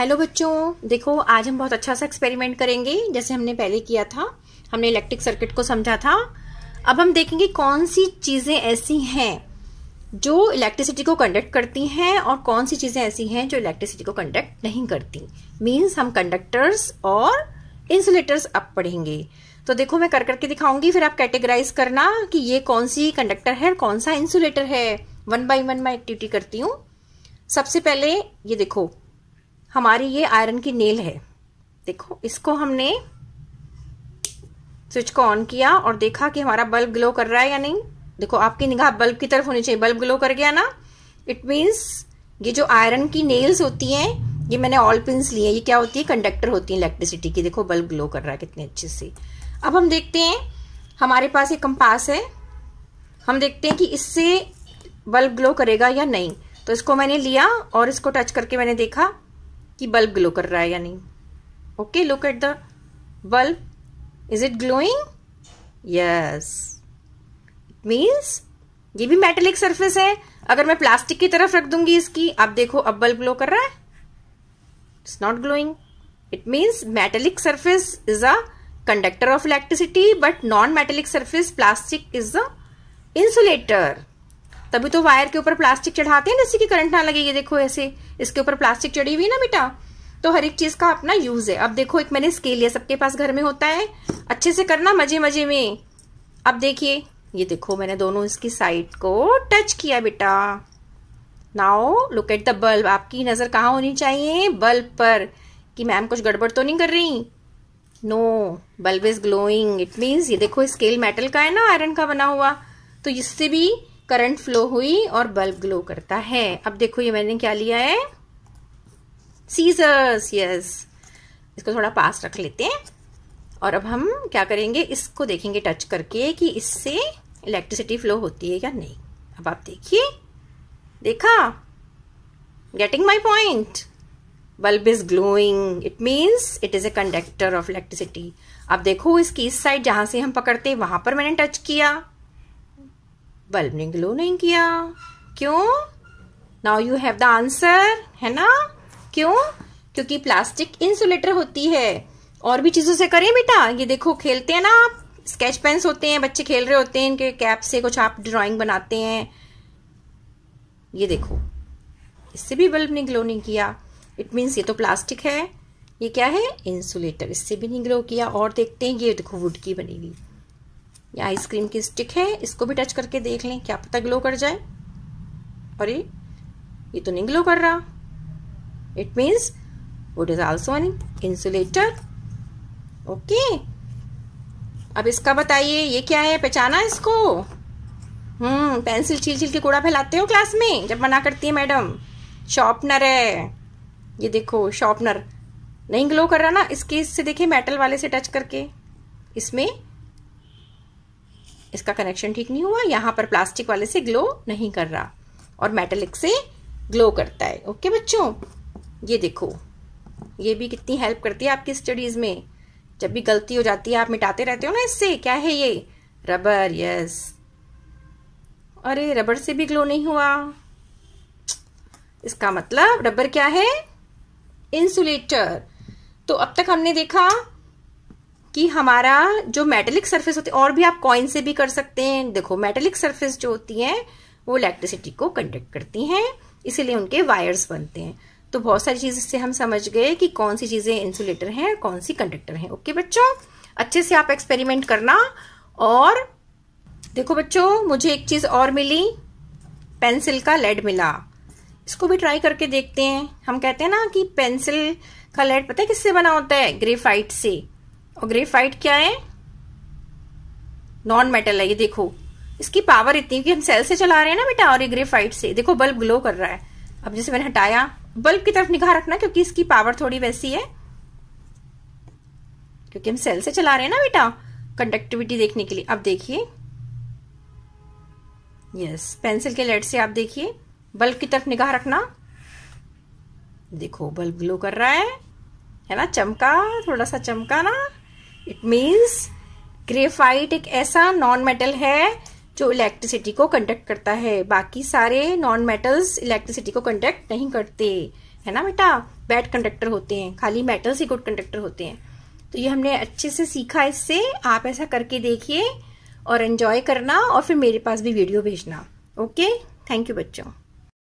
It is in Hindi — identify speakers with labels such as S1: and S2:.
S1: हेलो बच्चों देखो आज हम बहुत अच्छा सा एक्सपेरिमेंट करेंगे जैसे हमने पहले किया था हमने इलेक्ट्रिक सर्किट को समझा था अब हम देखेंगे कौन सी चीज़ें ऐसी हैं जो इलेक्ट्रिसिटी को कंडक्ट करती हैं और कौन सी चीज़ें ऐसी हैं जो इलेक्ट्रिसिटी को कंडक्ट नहीं करती मीन्स हम कंडक्टर्स और इंसुलेटर्स अब पढ़ेंगे तो देखो मैं कर करके दिखाऊंगी फिर आप कैटेगराइज करना कि ये कौन सी कंडक्टर है और कौन सा इंसुलेटर है वन बाई वन मैं एक्टिविटी करती हूँ सबसे पहले ये देखो हमारी ये आयरन की नेल है देखो इसको हमने स्विच को ऑन किया और देखा कि हमारा बल्ब ग्लो कर रहा है या नहीं देखो आपकी निगाह बल्ब की तरफ होनी चाहिए बल्ब ग्लो कर गया ना इट मीन्स ये जो आयरन की नेल्स होती हैं ये मैंने ऑल पिंस लिए ये क्या होती है कंडक्टर होती है इलेक्ट्रिसिटी की देखो बल्ब ग्लो कर रहा है कितने अच्छे से अब हम देखते हैं हमारे पास एक कंपास है हम देखते हैं कि इससे बल्ब ग्लो करेगा या नहीं तो इसको मैंने लिया और इसको टच करके मैंने देखा कि बल्ब ग्लो कर रहा है या नहीं okay look at the bulb is it glowing yes it means ये भी मेटेलिक सरफेस है अगर मैं प्लास्टिक की तरफ रख दूंगी इसकी आप देखो अब बल्ब ग्लो कर रहा है it's not glowing it means metallic surface is a conductor of electricity but non metallic surface plastic is a insulator तभी तो वायर के ऊपर प्लास्टिक चढ़ाते हैं जैसे कि करंट ना लगे देखो ऐसे इसके ऊपर प्लास्टिक चढ़ी हुई ना बेटा तो हर एक चीज का अपना यूज है अब देखो एक मैंने स्केल लिया सबके पास घर में होता है अच्छे से करना मजे मजे में अब देखिए ये देखो मैंने दोनों इसकी साइड को टच किया बेटा now look at the bulb आपकी नजर कहाँ होनी चाहिए बल्ब पर कि मैम कुछ गड़बड़ तो नहीं कर रही no bulb is glowing it means ये देखो स्केल मेटल का है ना आयरन का बना हुआ तो इससे भी करंट फ्लो हुई और बल्ब ग्लो करता है अब देखो ये मैंने क्या लिया है सीजर्स यस इसको थोड़ा पास रख लेते हैं और अब हम क्या करेंगे इसको देखेंगे टच करके कि इससे इलेक्ट्रिसिटी फ्लो होती है या नहीं अब आप देखिए देखा getting my point bulb is glowing it means it is a conductor of electricity अब देखो इसकी इस साइड जहाँ से हम पकड़ते वहां पर मैंने टच किया बल्ब ने ग्लो नहीं किया क्यों now you have the answer है ना क्यों क्योंकि प्लास्टिक इंसुलेटर होती है और भी चीज़ों से करें बेटा ये देखो खेलते हैं ना आप स्केच पेन्स होते हैं बच्चे खेल रहे होते हैं इनके कैप से कुछ आप ड्राइंग बनाते हैं ये देखो इससे भी बल्ब ने ग्लो नहीं किया इट मीन्स ये तो प्लास्टिक है ये क्या है इंसुलेटर इससे भी नहीं ग्लो किया और देखते हैं ये देखो वुड की बनी हुई ये आइसक्रीम की स्टिक है इसको भी टच करके देख लें क्या पता ग्लो कर जाए अरे ये तो नहीं ग्लो कर रहा it means wood is also an insulator okay अब इसका बताइए ये क्या है पहचाना इसको हम्म पेंसिल छील छील के कूड़ा फैलाते हो क्लास में जब मना करती है मैडम शॉर्पनर है ये देखो शॉर्पनर नहीं ग्लो कर रहा ना इसके इससे देखिए मेटल वाले से टच करके इसमें इसका कनेक्शन ठीक नहीं हुआ यहाँ पर प्लास्टिक वाले से ग्लो नहीं कर रहा और मेटेलिक से ग्लो करता है ओके बच्चों ये देखो ये भी कितनी हेल्प करती है आपकी स्टडीज में जब भी गलती हो जाती है आप मिटाते रहते हो ना इससे क्या है ये रबर यस अरे रबर से भी ग्लो नहीं हुआ इसका मतलब रबर क्या है इंसुलेटर तो अब तक हमने देखा कि हमारा जो मेटेलिक सर्फेस होती है और भी आप कॉइन से भी कर सकते हैं देखो मेटेलिक सर्फेस जो होती है वो इलेक्ट्रिसिटी को कंडक्ट करती हैं इसीलिए उनके वायर्स बनते हैं तो बहुत सारी चीज़ इससे हम समझ गए कि कौन सी चीज़ें इंसुलेटर हैं और कौन सी कंडक्टर हैं ओके बच्चों अच्छे से आप एक्सपेरिमेंट करना और देखो बच्चों मुझे एक चीज़ और मिली पेंसिल का लेड मिला इसको भी ट्राई करके देखते हैं हम कहते हैं ना कि पेंसिल का लेड पता है किससे बना होता है ग्रेफाइट से और ग्रेफाइट क्या है नॉन मेटल है ये देखो इसकी पावर इतनी है कि हम सेल से चला रहे हैं ना बेटा और ये ग्रेफाइट से देखो बल्ब ग्लो कर रहा है अब जैसे मैंने हटाया बल्ब की तरफ निगाह रखना क्योंकि इसकी पावर थोड़ी वैसी है क्योंकि हम सेल से चला रहे हैं ना बेटा कंडक्टिविटी देखने के लिए अब देखिए यस पेंसिल के लेट से आप देखिए बल्ब की तरफ निगाह रखना देखो बल्ब ग्लो कर रहा है है ना चमका थोड़ा सा चमका ना इट मीन्स ग्रेफाइट एक ऐसा नॉन मेटल है जो इलेक्ट्रिसिटी को कंडक्ट करता है बाकी सारे नॉन मेटल्स इलेक्ट्रिसिटी को कंडक्ट नहीं करते है ना बेटा बैड कंडक्टर होते हैं खाली मेटल्स ही गुड कंडक्टर होते हैं तो ये हमने अच्छे से सीखा इससे आप ऐसा करके देखिए और एंजॉय करना और फिर मेरे पास भी वीडियो भेजना ओके थैंक यू बच्चों